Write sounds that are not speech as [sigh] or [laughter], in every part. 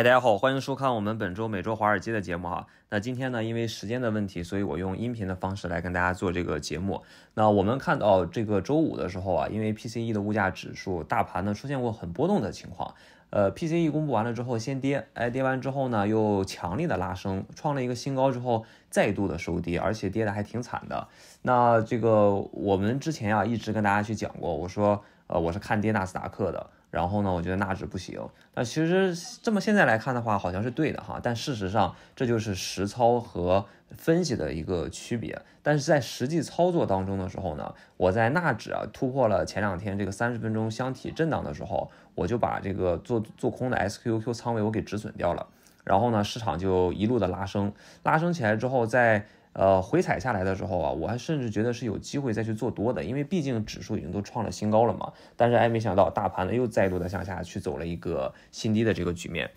嗨，大家好，欢迎收看我们本周每周华尔街的节目哈。那今天呢，因为时间的问题，所以我用音频的方式来跟大家做这个节目。那我们看到这个周五的时候啊，因为 P C E 的物价指数，大盘呢出现过很波动的情况。呃，P C E 公布完了之后先跌，哎，跌完之后呢又强力的拉升，创了一个新高之后，再度的收跌，而且跌的还挺惨的。那这个我们之前啊一直跟大家去讲过，我说呃我是看跌纳斯达克的。然后呢，我觉得纳指不行。那其实这么现在来看的话，好像是对的哈。但事实上，这就是实操和分析的一个区别。但是在实际操作当中的时候呢，我在纳指啊突破了前两天这个三十分钟箱体震荡的时候，我就把这个做做空的 SQQ 仓位我给止损掉了。然后呢，市场就一路的拉升，拉升起来之后再。呃，回踩下来的时候啊，我还甚至觉得是有机会再去做多的，因为毕竟指数已经都创了新高了嘛。但是哎，没想到大盘呢又再度的向下，去走了一个新低的这个局面。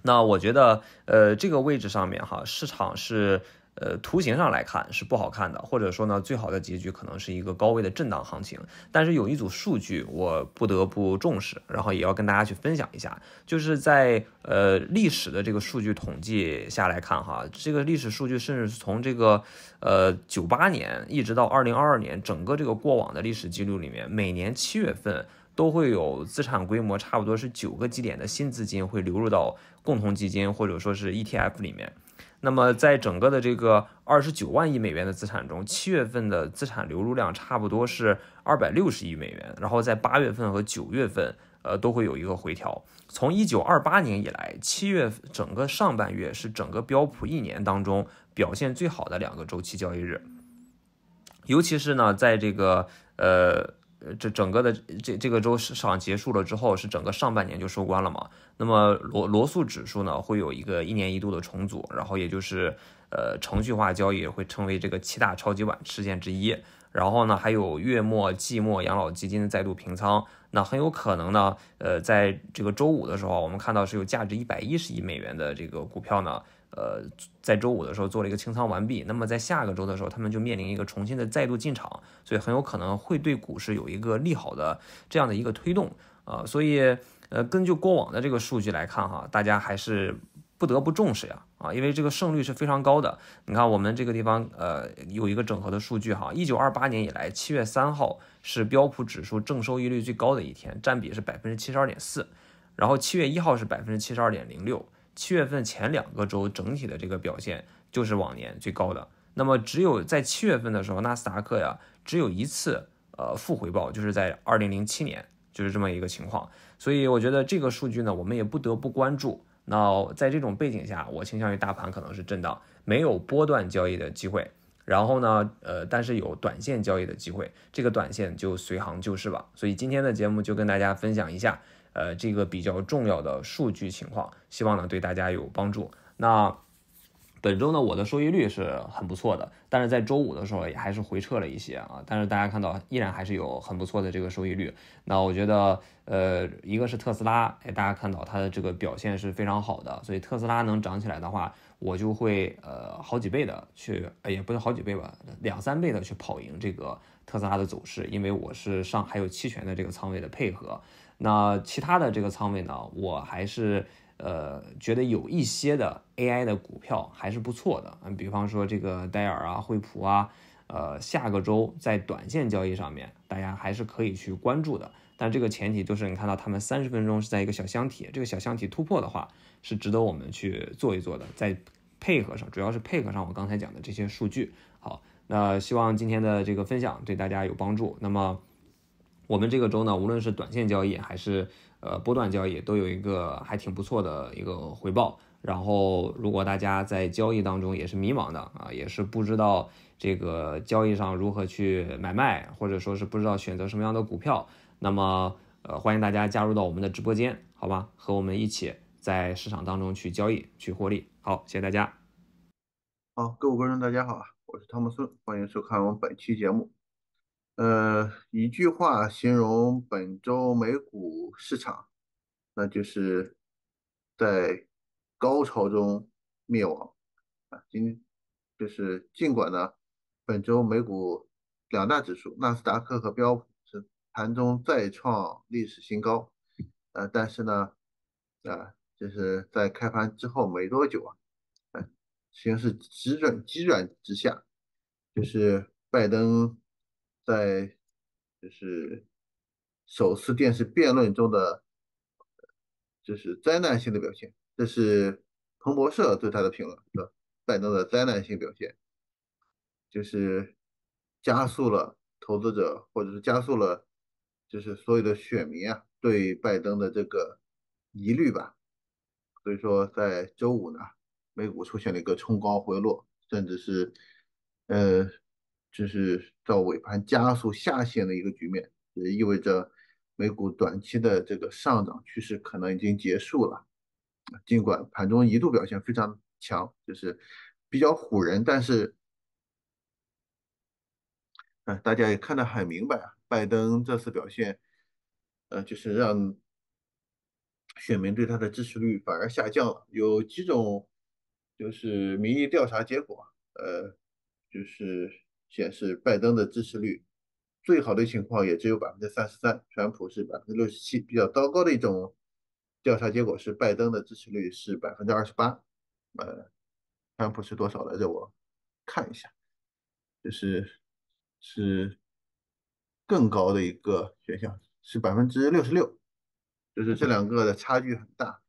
那我觉得，呃，这个位置上面哈，市场是。呃，图形上来看是不好看的，或者说呢，最好的结局可能是一个高位的震荡行情。但是有一组数据我不得不重视，然后也要跟大家去分享一下，就是在呃历史的这个数据统计下来看哈，这个历史数据甚至从这个呃九八年一直到二零二二年，整个这个过往的历史记录里面，每年七月份都会有资产规模差不多是九个基点的新资金会流入到共同基金或者说是 ETF 里面。那么，在整个的这个二十九万亿美元的资产中，七月份的资产流入量差不多是二百六十亿美元，然后在八月份和九月份，呃，都会有一个回调。从一九二八年以来，七月份整个上半月是整个标普一年当中表现最好的两个周期交易日，尤其是呢，在这个呃。呃，这整个的这这个周市场结束了之后，是整个上半年就收官了嘛？那么罗罗素指数呢，会有一个一年一度的重组，然后也就是呃程序化交易会成为这个七大超级碗事件之一。然后呢，还有月末季末养老基金再度平仓，那很有可能呢，呃，在这个周五的时候，我们看到是有价值一百一十亿美元的这个股票呢。呃，在周五的时候做了一个清仓完毕，那么在下个周的时候，他们就面临一个重新的再度进场，所以很有可能会对股市有一个利好的这样的一个推动啊。所以呃，根据过往的这个数据来看哈，大家还是不得不重视呀啊，因为这个胜率是非常高的。你看我们这个地方呃有一个整合的数据哈，一九二八年以来七月三号是标普指数正收益率最高的一天，占比是百分之七十二点四，然后七月一号是百分之七十二点零六。七月份前两个周整体的这个表现就是往年最高的。那么只有在七月份的时候，纳斯达克呀只有一次呃负回报，就是在二零零七年，就是这么一个情况。所以我觉得这个数据呢，我们也不得不关注。那在这种背景下，我倾向于大盘可能是震荡，没有波段交易的机会。然后呢，呃，但是有短线交易的机会，这个短线就随行就市吧。所以今天的节目就跟大家分享一下。呃，这个比较重要的数据情况，希望呢对大家有帮助。那本周呢，我的收益率是很不错的，但是在周五的时候也还是回撤了一些啊。但是大家看到，依然还是有很不错的这个收益率。那我觉得，呃，一个是特斯拉，哎，大家看到它的这个表现是非常好的，所以特斯拉能涨起来的话，我就会呃好几倍的去，也不是好几倍吧，两三倍的去跑赢这个特斯拉的走势，因为我是上还有期权的这个仓位的配合。那其他的这个仓位呢，我还是呃觉得有一些的 AI 的股票还是不错的，嗯，比方说这个戴尔啊、惠普啊，呃，下个周在短线交易上面，大家还是可以去关注的。但这个前提就是你看到他们三十分钟是在一个小箱体，这个小箱体突破的话，是值得我们去做一做的。在配合上，主要是配合上我刚才讲的这些数据。好，那希望今天的这个分享对大家有帮助。那么。我们这个周呢，无论是短线交易还是呃波段交易，都有一个还挺不错的一个回报。然后，如果大家在交易当中也是迷茫的啊，也是不知道这个交易上如何去买卖，或者说是不知道选择什么样的股票，那么呃欢迎大家加入到我们的直播间，好吧？和我们一起在市场当中去交易去获利。好，谢谢大家。好，各位观众，大家好，我是汤姆孙，欢迎收看我们本期节目。呃，一句话形容本周美股市场，那就是在高潮中灭亡啊！今就是尽管呢，本周美股两大指数纳斯达克和标普是盘中再创历史新高，呃，但是呢，啊，就是在开盘之后没多久啊，形势急转急转直下，就是拜登。在就是首次电视辩论中的就是灾难性的表现，这是彭博社对他的评论，说拜登的灾难性表现，就是加速了投资者或者是加速了就是所有的选民啊对拜登的这个疑虑吧，所以说在周五呢，美股出现了一个冲高回落，甚至是呃。就是到尾盘加速下线的一个局面，也意味着美股短期的这个上涨趋势可能已经结束了。尽管盘中一度表现非常强，就是比较唬人，但是，呃，大家也看得很明白，啊，拜登这次表现，呃，就是让选民对他的支持率反而下降了。有几种就是民意调查结果，呃，就是。显示拜登的支持率最好的情况也只有百分之三十三，川普是百分之六十七。比较糟糕的一种调查结果是，拜登的支持率是百分之二十八，呃，川普是多少来着？我看一下，就是是更高的一个选项是百分之六十六，就是这两个的差距很大。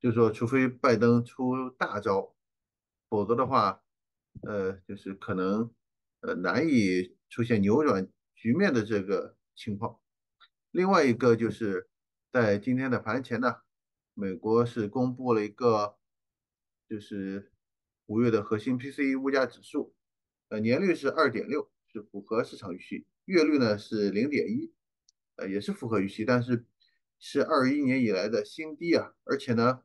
就是说，除非拜登出大招，否则的话，呃，就是可能。呃，难以出现扭转局面的这个情况。另外一个就是在今天的盘前呢，美国是公布了一个，就是五月的核心 PCE 物价指数，呃，年率是二点六，是符合市场预期；月率呢是零点一，呃，也是符合预期，但是是二一年以来的新低啊，而且呢，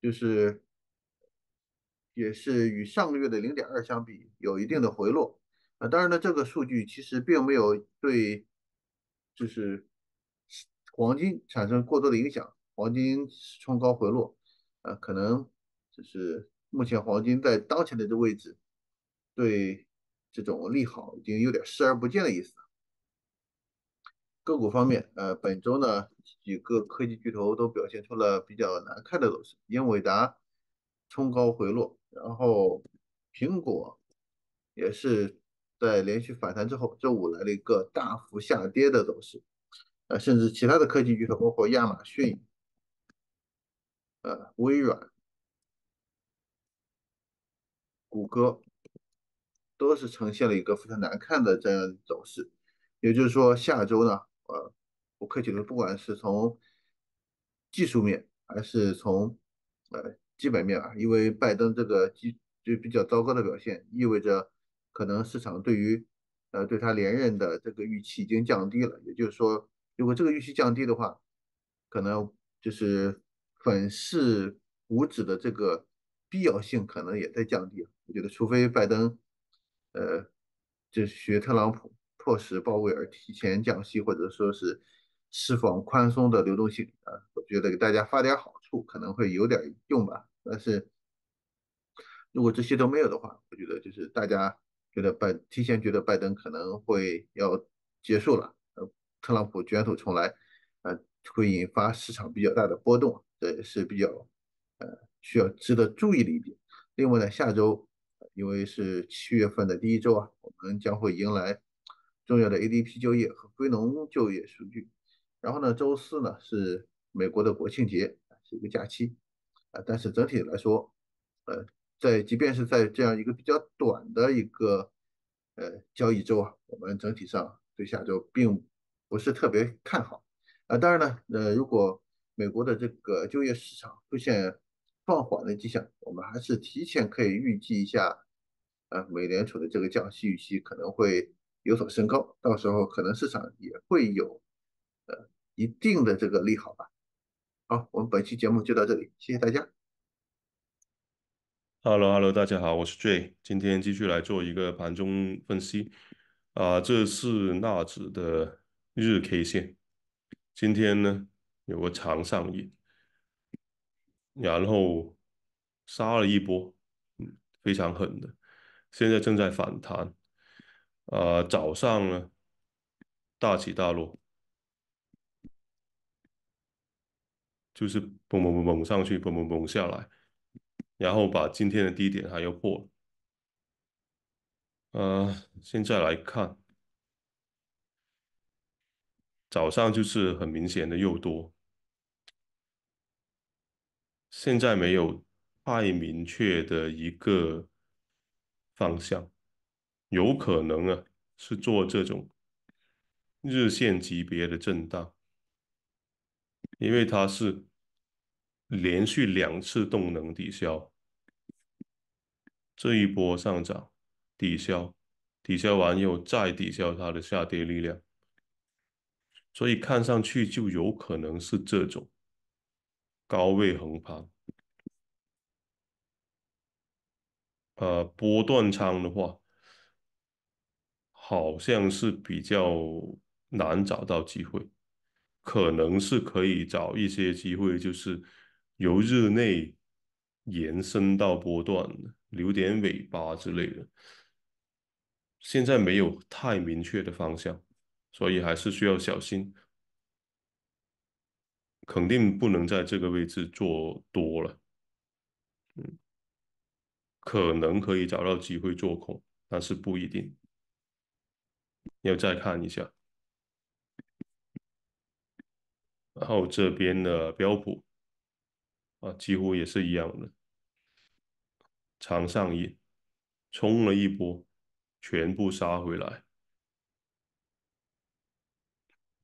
就是也是与上个月的零点二相比，有一定的回落。啊，当然呢，这个数据其实并没有对，就是黄金产生过多的影响。黄金冲高回落，啊，可能就是目前黄金在当前的这位置，对这种利好已经有点视而不见的意思。个股方面，呃，本周呢，几个科技巨头都表现出了比较难看的走势，英伟达冲高回落，然后苹果也是。在连续反弹之后，周五来了一个大幅下跌的走势，呃，甚至其他的科技巨头，包括亚马逊、呃、微软、谷歌，都是呈现了一个非常难看的这样走势。也就是说，下周呢，呃，不客气的，不管是从技术面还是从呃基本面啊，因为拜登这个基就比较糟糕的表现，意味着。可能市场对于呃对他连任的这个预期已经降低了，也就是说，如果这个预期降低的话，可能就是粉饰股指的这个必要性可能也在降低。我觉得，除非拜登，呃，就学特朗普迫使鲍威尔提前降息，或者说是释放宽松的流动性啊，我觉得给大家发点好处可能会有点用吧。但是如果这些都没有的话，我觉得就是大家。觉得拜提前觉得拜登可能会要结束了，呃，特朗普卷土重来，呃，会引发市场比较大的波动，这也是比较呃需要值得注意的一点。另外呢，下周因为是七月份的第一周啊，我们将会迎来重要的 ADP 就业和非农就业数据。然后呢，周四呢是美国的国庆节，是一个假期，啊，但是整体来说，呃。在即便是在这样一个比较短的一个呃交易周啊，我们整体上对下周并不是特别看好啊。当然呢，呃，如果美国的这个就业市场出现放缓的迹象，我们还是提前可以预计一下，呃，美联储的这个降息预期可能会有所升高，到时候可能市场也会有呃一定的这个利好吧。好，我们本期节目就到这里，谢谢大家。Hello，Hello，大家好，我是 J，a y 今天继续来做一个盘中分析。啊，这是纳指的日 K 线，今天呢有个长上影，然后杀了一波，嗯，非常狠的，现在正在反弹。啊，早上呢大起大落，就是嘣嘣嘣嘣上去，嘣嘣嘣下来。然后把今天的低点还要破了，呃，现在来看，早上就是很明显的又多，现在没有太明确的一个方向，有可能啊是做这种日线级别的震荡，因为它是连续两次动能抵消。这一波上涨，抵消，抵消完又再抵消它的下跌力量，所以看上去就有可能是这种高位横盘。呃，波段仓的话，好像是比较难找到机会，可能是可以找一些机会，就是由日内延伸到波段的。留点尾巴之类的，现在没有太明确的方向，所以还是需要小心。肯定不能在这个位置做多了，嗯，可能可以找到机会做空，但是不一定，要再看一下。然后这边的标普啊，几乎也是一样的。常上瘾，冲了一波，全部杀回来。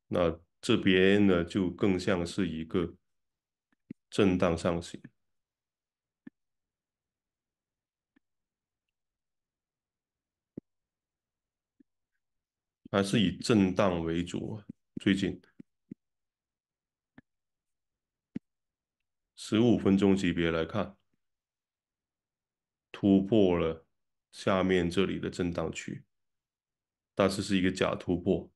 那这边呢，就更像是一个震荡上行，还是以震荡为主。啊，最近十五分钟级别来看。突破了下面这里的震荡区，但是是一个假突破。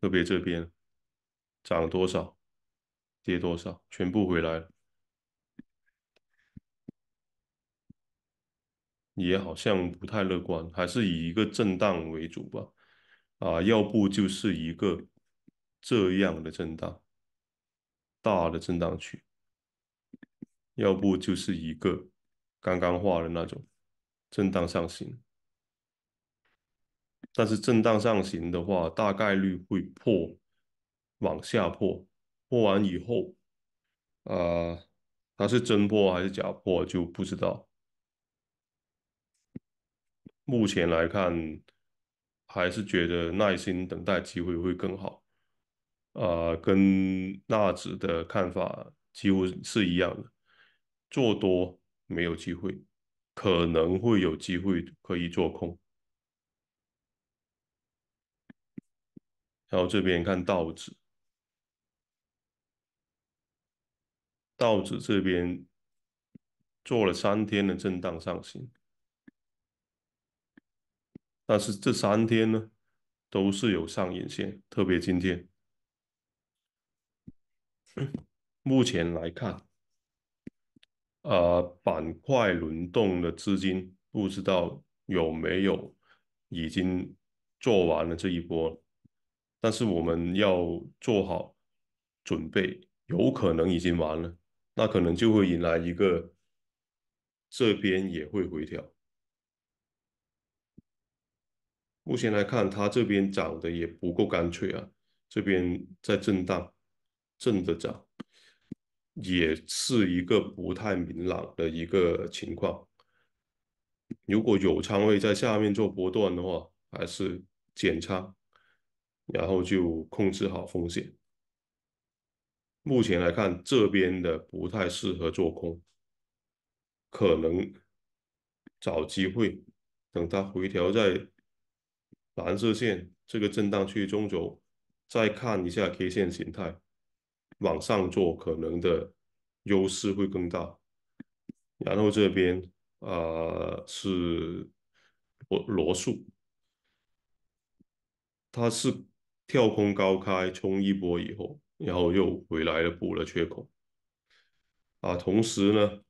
特别这边涨多少，跌多少，全部回来了，也好像不太乐观，还是以一个震荡为主吧。啊，要不就是一个这样的震荡，大的震荡区。要不就是一个刚刚画的那种震荡上行，但是震荡上行的话，大概率会破，往下破，破完以后，呃，它是真破还是假破就不知道。目前来看，还是觉得耐心等待机会会更好。啊，跟纳指的看法几乎是一样的。做多没有机会，可能会有机会可以做空。然后这边看道指，道指这边做了三天的震荡上行，但是这三天呢都是有上影线，特别今天。[coughs] 目前来看。呃，板块轮动的资金不知道有没有已经做完了这一波，但是我们要做好准备，有可能已经完了，那可能就会引来一个这边也会回调。目前来看，它这边涨的也不够干脆啊，这边在震荡，震的涨。也是一个不太明朗的一个情况。如果有仓位在下面做波段的话，还是减仓，然后就控制好风险。目前来看，这边的不太适合做空，可能找机会等它回调，在蓝色线这个震荡区中轴再看一下 K 线形态。往上做可能的优势会更大，然后这边啊是，我罗素，它是跳空高开冲一波以后，然后又回来了补了缺口，啊，同时呢，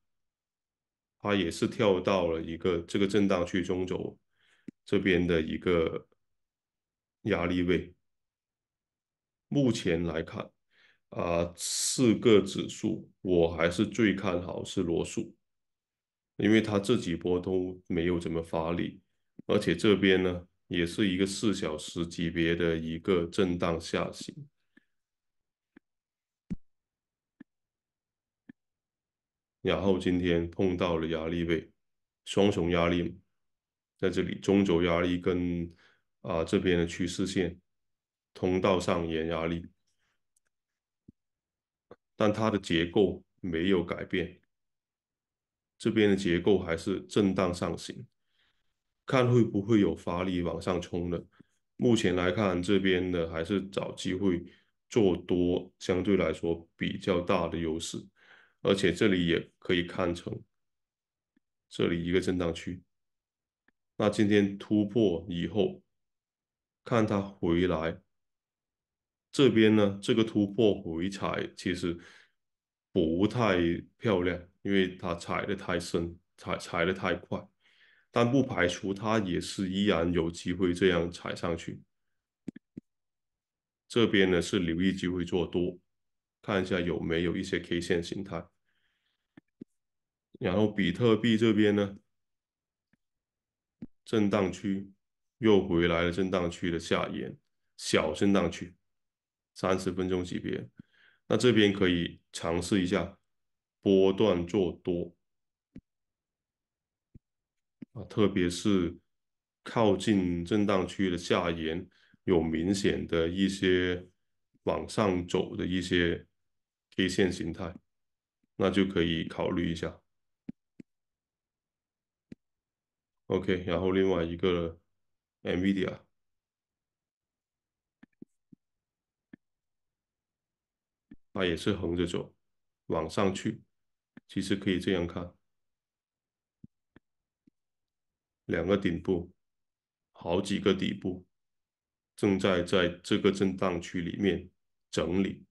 它也是跳到了一个这个震荡区中轴这边的一个压力位，目前来看。啊，四个指数，我还是最看好是罗素，因为他这几波都没有怎么发力，而且这边呢，也是一个四小时级别的一个震荡下行，然后今天碰到了压力位，双雄压力，在这里中轴压力跟啊这边的趋势线通道上沿压力。但它的结构没有改变，这边的结构还是震荡上行，看会不会有发力往上冲的。目前来看，这边的还是找机会做多，相对来说比较大的优势。而且这里也可以看成这里一个震荡区。那今天突破以后，看它回来。这边呢，这个突破回踩其实不太漂亮，因为它踩的太深，踩踩的太快，但不排除它也是依然有机会这样踩上去。这边呢是留意机会做多，看一下有没有一些 K 线形态。然后比特币这边呢，震荡区又回来了，震荡区的下沿小震荡区。三十分钟级别，那这边可以尝试一下波段做多啊，特别是靠近震荡区的下沿，有明显的一些往上走的一些 K 线形态，那就可以考虑一下。OK，然后另外一个 NVIDIA。它也是横着走，往上去，其实可以这样看，两个顶部，好几个底部，正在在这个震荡区里面整理。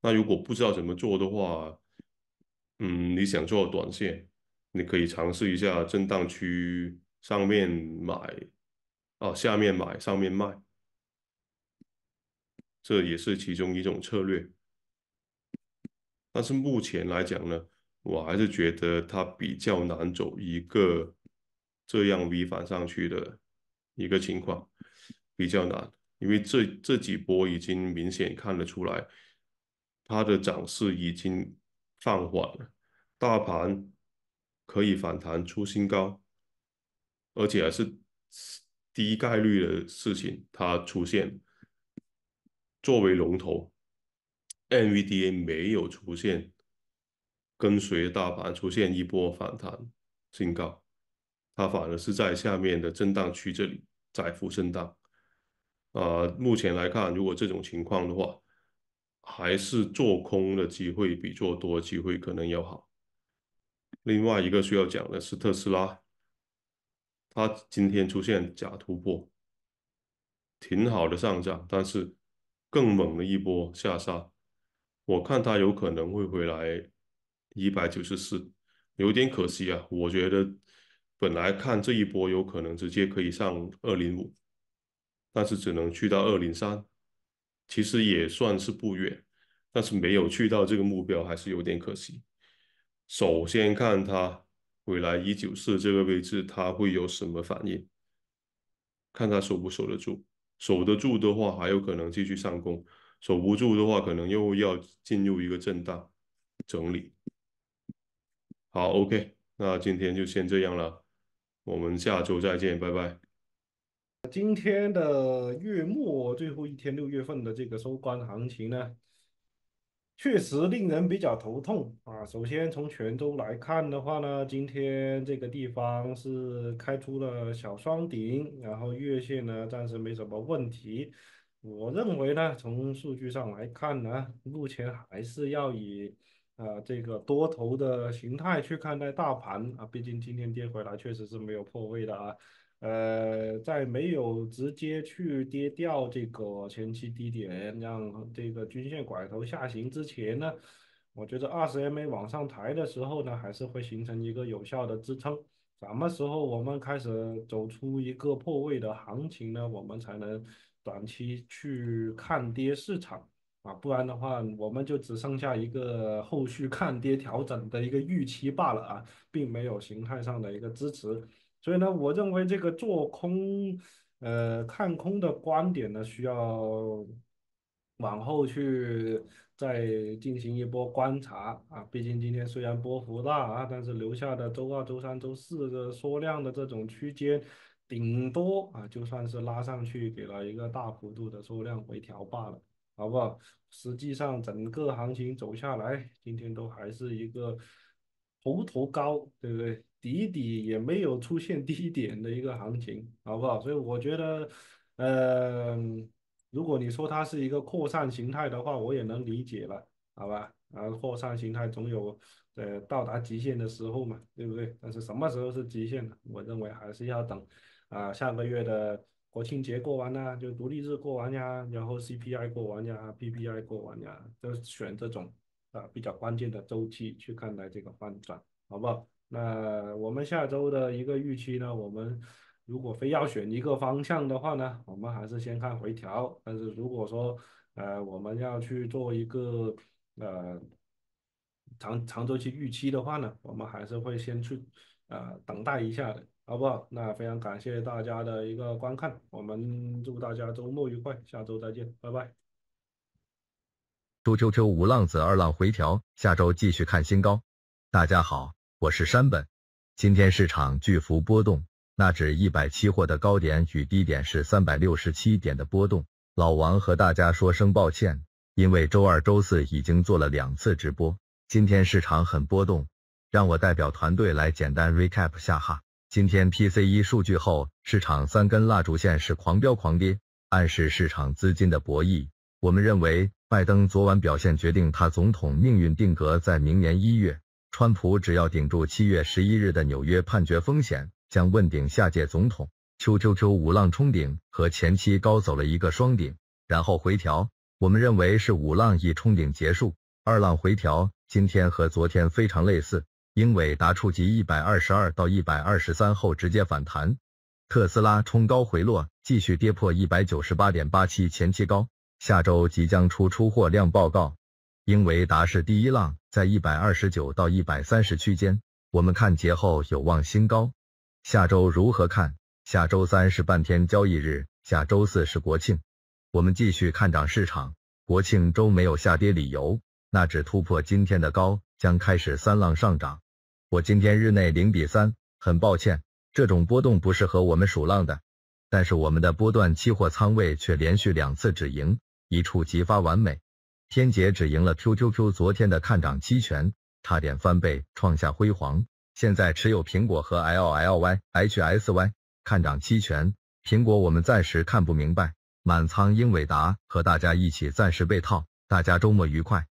那如果不知道怎么做的话，嗯，你想做短线，你可以尝试一下震荡区上面买，啊，下面买，上面卖。这也是其中一种策略，但是目前来讲呢，我还是觉得它比较难走一个这样 V 反上去的一个情况，比较难，因为这这几波已经明显看得出来，它的涨势已经放缓了，大盘可以反弹出新高，而且还是低概率的事情，它出现。作为龙头，NVDA 没有出现跟随大盘出现一波反弹新高，它反而是在下面的震荡区这里窄幅震荡。啊，目前来看，如果这种情况的话，还是做空的机会比做多机会可能要好。另外一个需要讲的是特斯拉，它今天出现假突破，挺好的上涨，但是。更猛的一波下杀，我看他有可能会回来一百九十四，有点可惜啊。我觉得本来看这一波有可能直接可以上二零五，但是只能去到二零三，其实也算是不远，但是没有去到这个目标还是有点可惜。首先看他回来一九四这个位置，他会有什么反应？看他守不守得住？守得住的话，还有可能继续上攻；守不住的话，可能又要进入一个震荡整理。好，OK，那今天就先这样了，我们下周再见，拜拜。今天的月末最后一天，六月份的这个收官行情呢？确实令人比较头痛啊！首先从泉州来看的话呢，今天这个地方是开出了小双顶，然后月线呢暂时没什么问题。我认为呢，从数据上来看呢，目前还是要以呃这个多头的形态去看待大盘啊，毕竟今天跌回来确实是没有破位的啊。呃，在没有直接去跌掉这个前期低点，让这个均线拐头下行之前呢，我觉得二十 MA 往上抬的时候呢，还是会形成一个有效的支撑。什么时候我们开始走出一个破位的行情呢？我们才能短期去看跌市场啊，不然的话，我们就只剩下一个后续看跌调整的一个预期罢了啊，并没有形态上的一个支持。所以呢，我认为这个做空、呃看空的观点呢，需要往后去再进行一波观察啊。毕竟今天虽然波幅大啊，但是留下的周二、周三、周四的缩量的这种区间，顶多啊就算是拉上去给了一个大幅度的缩量回调罢了，好不好？实际上整个行情走下来，今天都还是一个。头头高，对不对？底底也没有出现 [laughs] 低点的一个行情，好不好？所以我觉得，呃，如果你说它是一个扩散形态的话，我也能理解了，好吧？啊，扩散形态总有呃到达极限的时候嘛，对不对？但是什么时候是极限呢？我认为还是要等，啊，下个月的国庆节过完呢，就独立日过完呀，然后 CPI 过完呀，PPI 过完呀，就选这种。啊，比较关键的周期去看待这个翻转，好不好？那我们下周的一个预期呢？我们如果非要选一个方向的话呢，我们还是先看回调。但是如果说，呃，我们要去做一个呃长长周期预期的话呢，我们还是会先去呃等待一下，的。好不好？那非常感谢大家的一个观看，我们祝大家周末愉快，下周再见，拜拜。Q Q Q 五浪子二浪回调，下周继续看新高。大家好，我是山本。今天市场巨幅波动，纳指一百期货的高点与低点是三百六十七点的波动。老王和大家说声抱歉，因为周二、周四已经做了两次直播，今天市场很波动，让我代表团队来简单 recap 下哈。今天 P C E 数据后，市场三根蜡烛线是狂飙狂跌，暗示市场资金的博弈。我们认为，拜登昨晚表现决定他总统命运定格在明年一月。川普只要顶住七月十一日的纽约判决风险，将问鼎下届总统。秋 Q Q 五浪冲顶和前期高走了一个双顶，然后回调。我们认为是五浪一冲顶结束，二浪回调。今天和昨天非常类似，英伟达触及一百二十二到一百二十三后直接反弹，特斯拉冲高回落，继续跌破一百九十八点八七前期高。下周即将出出货量报告，英维达是第一浪在一百二十九到一百三十区间，我们看节后有望新高。下周如何看？下周三是半天交易日，下周四是国庆，我们继续看涨市场。国庆周没有下跌理由，那只突破今天的高将开始三浪上涨。我今天日内零比三，很抱歉，这种波动不适合我们数浪的，但是我们的波段期货仓位却连续两次止盈。一触即发，完美！天杰只赢了 QQQ，昨天的看涨期权差点翻倍，创下辉煌。现在持有苹果和 LLYHSY 看涨期权，苹果我们暂时看不明白，满仓英伟达和大家一起暂时被套。大家周末愉快。